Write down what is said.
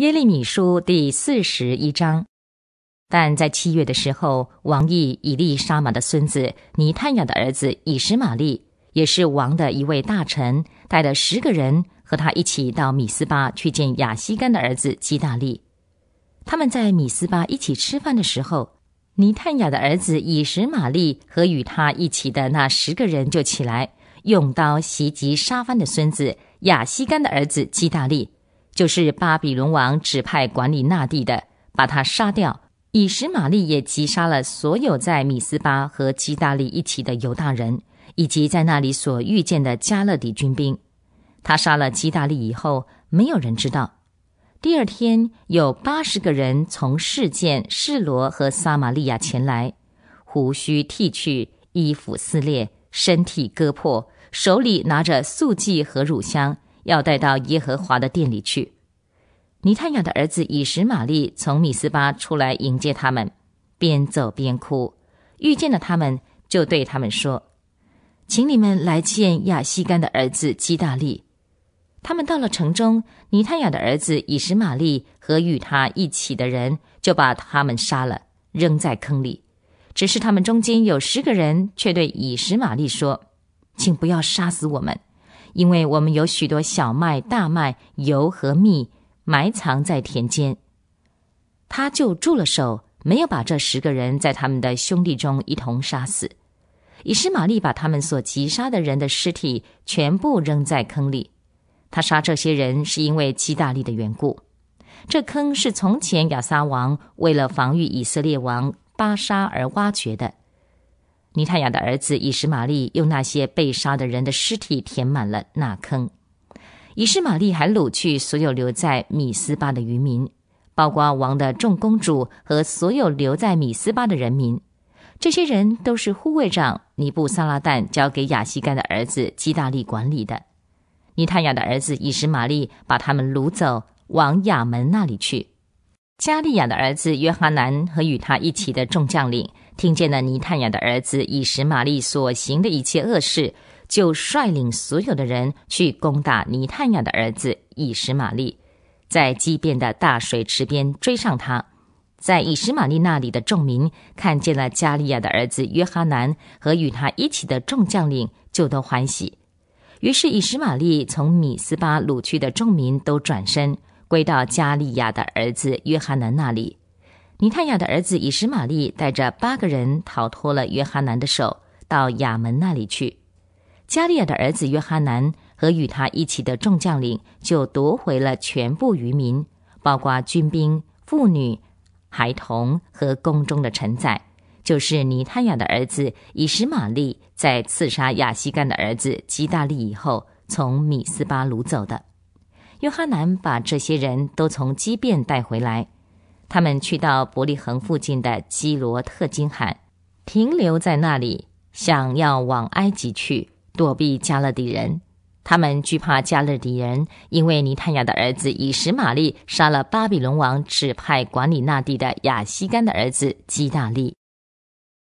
耶利米书第四十一章，但在七月的时候，王毅以利沙玛的孙子尼探雅的儿子以实玛利，也是王的一位大臣，带了十个人和他一起到米斯巴去见亚西干的儿子基大利。他们在米斯巴一起吃饭的时候，尼探雅的儿子以实玛利和与他一起的那十个人就起来，用刀袭击沙番的孙子亚西干的儿子基大利。就是巴比伦王指派管理那地的，把他杀掉。以实玛利也击杀了所有在米斯巴和基大利一起的犹大人，以及在那里所遇见的加勒底军兵。他杀了基大利以后，没有人知道。第二天，有八十个人从事件示罗和撒玛利亚前来，胡须剃去，衣服撕裂，身体割破，手里拿着素祭和乳香。要带到耶和华的店里去。尼探雅的儿子以实玛利从米斯巴出来迎接他们，边走边哭。遇见了他们，就对他们说：“请你们来见亚西干的儿子基大利。”他们到了城中，尼探雅的儿子以实玛利和与他一起的人就把他们杀了，扔在坑里。只是他们中间有十个人，却对以实玛利说：“请不要杀死我们。”因为我们有许多小麦、大麦、油和蜜埋藏在田间，他就住了手，没有把这十个人在他们的兄弟中一同杀死。以斯玛利把他们所击杀的人的尸体全部扔在坑里。他杀这些人是因为基大利的缘故。这坑是从前亚撒王为了防御以色列王巴沙而挖掘的。尼太雅的儿子以实玛利用那些被杀的人的尸体填满了那坑。以实玛利还掳去所有留在米斯巴的渔民，包括王的众公主和所有留在米斯巴的人民。这些人都是护卫长尼布萨拉旦交给亚西干的儿子基大利管理的。尼太雅的儿子以实玛利把他们掳走往亚门那里去。加利亚的儿子约翰南和与他一起的众将领。听见了尼探雅的儿子以实玛利所行的一切恶事，就率领所有的人去攻打尼探雅的儿子以实玛利，在畸变的大水池边追上他。在以实玛利那里的众民看见了加利亚的儿子约翰南和与他一起的众将领，就都欢喜。于是以实玛利从米斯巴掳去的众民都转身归到加利亚的儿子约翰南那里。尼泰雅的儿子以实玛利带着八个人逃脱了约哈南的手，到雅门那里去。加利亚的儿子约哈南和与他一起的众将领就夺回了全部渔民，包括军兵、妇女、孩童和宫中的臣宰，就是尼泰雅的儿子以实玛利在刺杀亚西干的儿子基大利以后从米斯巴掳走的。约哈南把这些人都从基变带回来。他们去到伯利恒附近的基罗特金罕，停留在那里，想要往埃及去躲避加勒底人。他们惧怕加勒底人，因为尼探雅的儿子以实玛利杀了巴比伦王指派管理那地的亚西干的儿子基大利。